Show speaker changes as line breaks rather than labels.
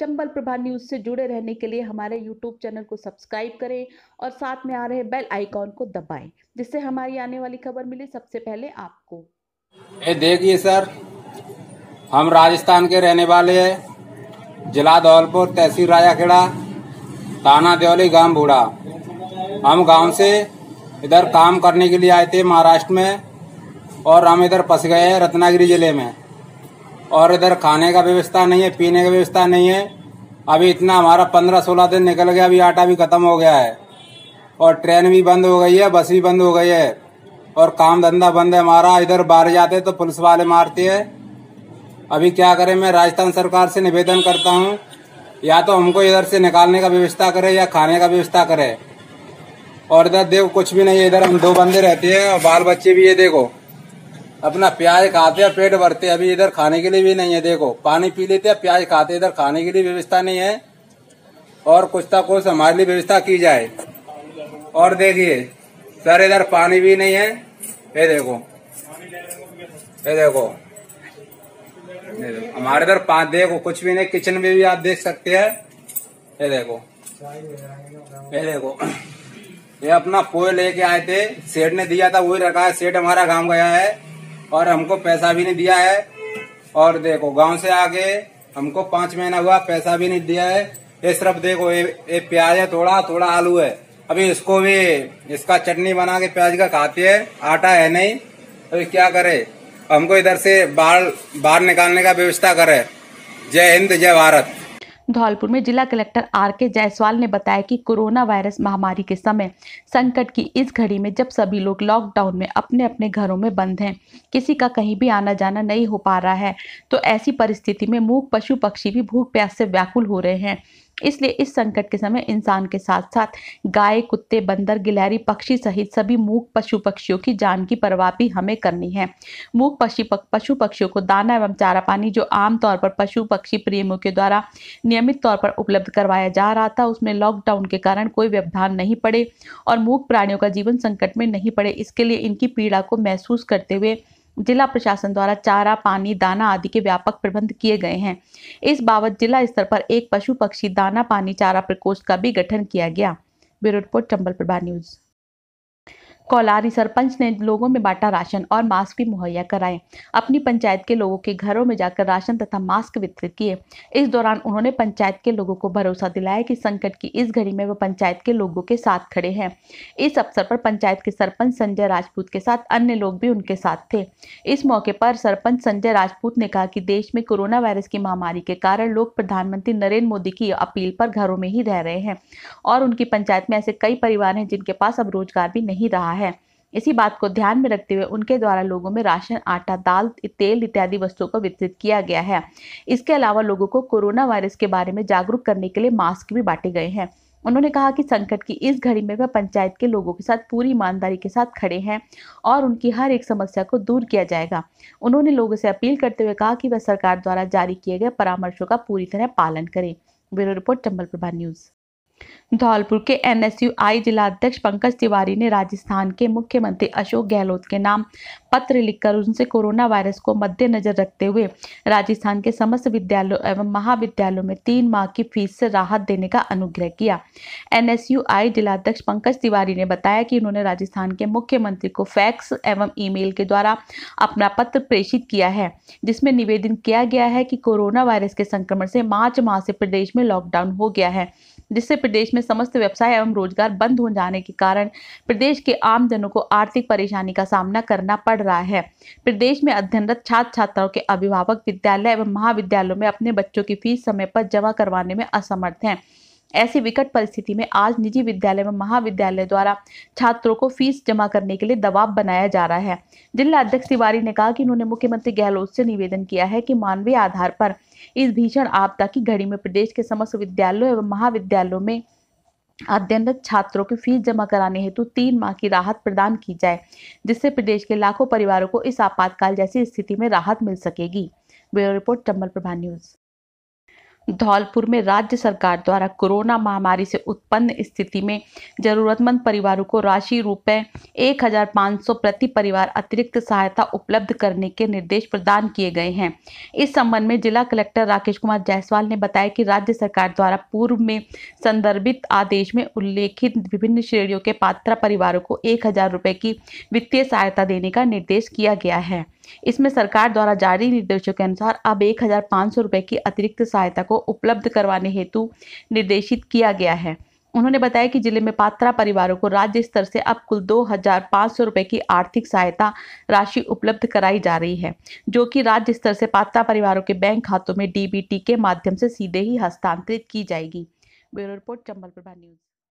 Chambal Prabha news से जुड़े रहने के लिए हमारे यूट्यूब चैनल को सब्सक्राइब करें और साथ में आ रहे बेल आइकॉन को दबाएं जिससे हमारी आने वाली खबर मिले सबसे पहले आपको
देखिए सर हम राजस्थान के रहने वाले हैं जिला धौलपुर तहसील खेड़ा थाना देवली गांव बूढ़ा हम गांव से इधर काम करने के लिए आए थे महाराष्ट्र में और हम इधर फंस गए हैं रत्नागिरी जिले में और इधर खाने का व्यवस्था नहीं है पीने का व्यवस्था नहीं है अभी इतना हमारा पंद्रह सोलह दिन निकल गया अभी आटा भी खत्म हो गया है और ट्रेन भी बंद हो गई है बस भी बंद हो गई है और काम धंधा बंद है हमारा इधर बाहर जाते तो पुलिस वाले मारते है अभी क्या करें मैं राजस्थान सरकार से निवेदन करता हूँ या तो हमको इधर से निकालने का व्यवस्था करे या खाने का व्यवस्था करे और इधर देखो कुछ भी नहीं है इधर हम दो बंदे रहते हैं और बाल बच्चे भी ये देखो अपना प्याज खाते हैं पेट भरते हैं अभी इधर खाने के लिए भी नहीं है देखो पानी पी लेते हैं प्याज खाते इधर खाने के लिए व्यवस्था नहीं है और कुछ तक कुछ हमारे लिए व्यवस्था की जाए और देखिए सर इधर पानी भी नहीं है ये देखो ये देखो हमारे इधर पाँच देखो कुछ भी नहीं किचन में भी आप देख सकते हैं ये देखो ये देखो ये अपना पोए लेके आए थे सेठ ने दिया था वही रखा है सेठ हमारा गांव गया है और हमको पैसा भी नहीं दिया है और देखो गांव से आके हमको पांच महीना हुआ पैसा भी नहीं दिया है ये सिर्फ देखो ये, ये प्याज है थोड़ा थोड़ा आलू है अभी इसको भी इसका चटनी बना के प्याज का खाते है आटा है नहीं अभी क्या करे हमको इधर से बाहर बाहर निकालने का व्यवस्था करे जय हिंद जय भारत
धौलपुर में जिला कलेक्टर आर के जायसवाल ने बताया कि कोरोना वायरस महामारी के समय संकट की इस घड़ी में जब सभी लोग लॉकडाउन में अपने अपने घरों में बंद हैं किसी का कहीं भी आना जाना नहीं हो पा रहा है तो ऐसी परिस्थिति में मूक पशु पक्षी भी भूख प्यास से व्याकुल हो रहे हैं इसलिए इस संकट के समय इंसान के साथ साथ गाय कुत्ते बंदर गिलहरी पक्षी सहित सभी मूक पशु पक्षियों की जान की परवाह भी हमें करनी है मूक पक्षी पशु पक्षियों को दाना एवं चारा पानी जो आमतौर पर पशु पक्षी प्रेमियों के द्वारा नियमित तौर पर उपलब्ध करवाया जा रहा था उसमें लॉकडाउन के कारण कोई व्यवधान नहीं पड़े और मूक प्राणियों का जीवन संकट में नहीं पड़े इसके लिए इनकी पीड़ा को महसूस करते हुए जिला प्रशासन द्वारा चारा पानी दाना आदि के व्यापक प्रबंध किए गए हैं इस बाबत जिला स्तर पर एक पशु पक्षी दाना पानी चारा प्रकोष्ठ का भी गठन किया गया bureau report Chambal Prabha news Kolari sarpanch ने लोगों में बांटा राशन और मास्क भी मुहैया कराए अपनी पंचायत के लोगों के घरों में जाकर राशन तथा मास्क वितरित किए इस दौरान उन्होंने पंचायत के लोगों को भरोसा दिलाया कि संकट की इस घड़ी में वह पंचायत के लोगों के साथ खड़े हैं इस अवसर पर पंचायत के सरपंच संजय राजपूत के साथ अन्य लोग भी उनके साथ थे इस मौके पर सरपंच संजय राजपूत ने कहा कि देश में कोरोना वायरस की महामारी के कारण लोग प्रधानमंत्री नरेंद्र मोदी की अपील पर घरों में ही रह रहे हैं और उनकी पंचायत में ऐसे कई परिवार हैं जिनके पास अब रोजगार भी नहीं रहा है है इसी बात को ध्यान में रखते हुए उनके द्वारा लोगों में राशन आटा दाल तेल इत्यादि वस्तुओं को वितरित किया गया है इसके अलावा लोगों को कोरोना वायरस के बारे में जागरूक करने के लिए मास्क भी बांटे गए हैं उन्होंने कहा कि संकट की इस घड़ी में वह पंचायत के लोगों के साथ पूरी ईमानदारी के साथ खड़े हैं और उनकी हर एक समस्या को दूर किया जाएगा उन्होंने लोगों से अपील करते हुए कहा कि वह सरकार द्वारा जारी किए गए परामर्शों का पूरी तरह पालन करें bureau report Chambal Prabha news Dholpur के आई जिलाध्यक्ष पंकज तिवारी ने राजस्थान के मुख्यमंत्री अशोक गहलोत के नाम पत्र लिखकर उनसे कोरोना वायरस को मद्देनजर रखते हुए राजस्थान के समस्त विद्यालयों एवं महाविद्यालयों में तीन माह की फीस से राहत देने का अनुग्रह किया आई जिलाध्यक्ष पंकज तिवारी ने बताया कि उन्होंने राजस्थान के मुख्यमंत्री को फैक्स एवं ईमेल के द्वारा अपना पत्र प्रेषित किया है जिसमें निवेदन किया गया है कि कोरोना वायरस के संक्रमण से मार्च माह से प्रदेश में लॉकडाउन हो गया है जिससे प्रदेश में समस्त व्यवसाय एवं रोजगार बंद हो जाने के कारण प्रदेश के आमजनों को आर्थिक परेशानी का सामना करना पड़ रहा है प्रदेश में अध्ययनरत छात्र छात्राओं के अभिभावक विद्यालय एवं महाविद्यालयों में अपने बच्चों की फीस समय पर जमा करवाने में असमर्थ हैं ऐसी विकट परिस्थिति में आज निजी विद्यालय में महाविद्यालय द्वारा छात्रों को फीस जमा करने के लिए दबाव बनाया जा रहा है जिला अध्यक्ष तिवारी ने कहा कि उन्होंने मुख्यमंत्री गहलोत से निवेदन किया है कि मानवीय आधार पर इस भीषण आपदा की घड़ी में प्रदेश के समस्त विद्यालयों एवं महाविद्यालयों में अध्ययनरत छात्रों की फीस जमा कराने हेतु तीन माह की राहत प्रदान की जाए जिससे प्रदेश के लाखों परिवारों को इस आपातकाल जैसी स्थिति में राहत मिल सकेगी bureau report Chambal Prabha news Dholpur में राज्य सरकार द्वारा कोरोना महामारी से उत्पन्न स्थिति में जरूरतमंद परिवारों को राशि रुपये एक प्रति परिवार अतिरिक्त सहायता उपलब्ध करने के निर्देश प्रदान किए गए हैं इस संबंध में जिला कलेक्टर राकेश कुमार जायसवाल ने बताया कि राज्य सरकार द्वारा पूर्व में संदर्भित आदेश में उल्लेखित विभिन्न श्रेणियों के पात्र परिवारों को एक हजार रुपये की वित्तीय सहायता देने का निर्देश किया गया है इसमें सरकार द्वारा जारी निर्देशों के अनुसार अब एक हजार की अतिरिक्त सहायता को उपलब्ध करवाने हेतु निर्देशित किया गया है उन्होंने बताया कि जिले में पात्रा परिवारों को राज्य स्तर से अब कुल दो हजार पाँच सौ रुपये की आर्थिक सहायता राशि उपलब्ध कराई जा रही है जो कि राज्य स्तर से पात्रा परिवारों के बैंक खातों में डीबीटी के माध्यम से सीधे ही हस्तांतरित की जाएगी bureau report Chambal Prabha news